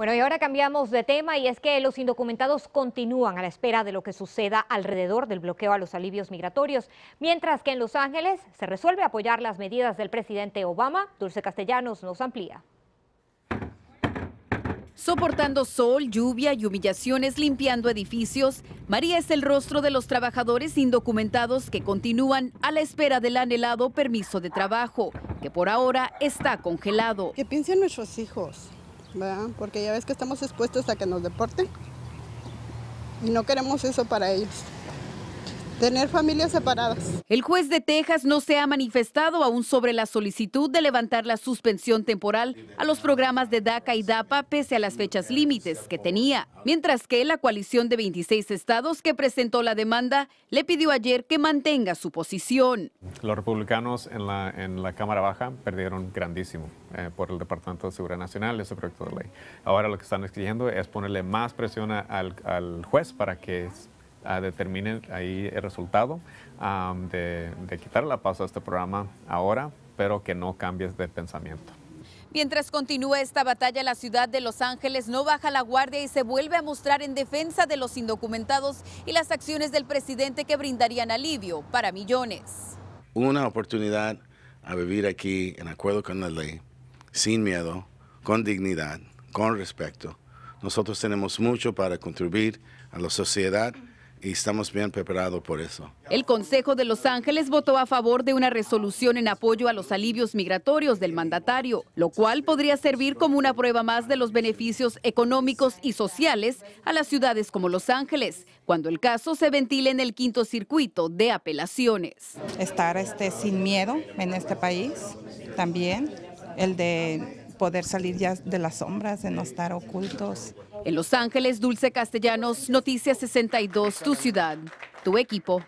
Bueno, y ahora cambiamos de tema y es que los indocumentados continúan a la espera de lo que suceda alrededor del bloqueo a los alivios migratorios, mientras que en Los Ángeles se resuelve apoyar las medidas del presidente Obama. Dulce Castellanos nos amplía. Soportando sol, lluvia y humillaciones limpiando edificios, María es el rostro de los trabajadores indocumentados que continúan a la espera del anhelado permiso de trabajo, que por ahora está congelado. ¿Qué piensan nuestros hijos porque ya ves que estamos expuestos a que nos deporte y no queremos eso para ellos tener familias separadas. El juez de Texas no se ha manifestado aún sobre la solicitud de levantar la suspensión temporal a los programas de DACA y DAPA pese a las fechas límites que tenía, mientras que la coalición de 26 estados que presentó la demanda le pidió ayer que mantenga su posición. Los republicanos en la, en la Cámara Baja perdieron grandísimo eh, por el Departamento de Seguridad Nacional ese proyecto de ley. Ahora lo que están exigiendo es ponerle más presión al, al juez para que determinen ahí el resultado de, de quitar la pausa a este programa ahora, pero que no cambies de pensamiento. Mientras continúa esta batalla, la ciudad de Los Ángeles no baja la guardia y se vuelve a mostrar en defensa de los indocumentados y las acciones del presidente que brindarían alivio para millones. Una oportunidad a vivir aquí en acuerdo con la ley, sin miedo, con dignidad, con respeto. Nosotros tenemos mucho para contribuir a la sociedad y estamos bien preparados por eso. El Consejo de Los Ángeles votó a favor de una resolución en apoyo a los alivios migratorios del mandatario, lo cual podría servir como una prueba más de los beneficios económicos y sociales a las ciudades como Los Ángeles, cuando el caso se ventile en el quinto circuito de apelaciones. Estar este, sin miedo en este país también, el de poder salir ya de las sombras, de no estar ocultos. En Los Ángeles, Dulce Castellanos, Noticias 62, tu ciudad, tu equipo.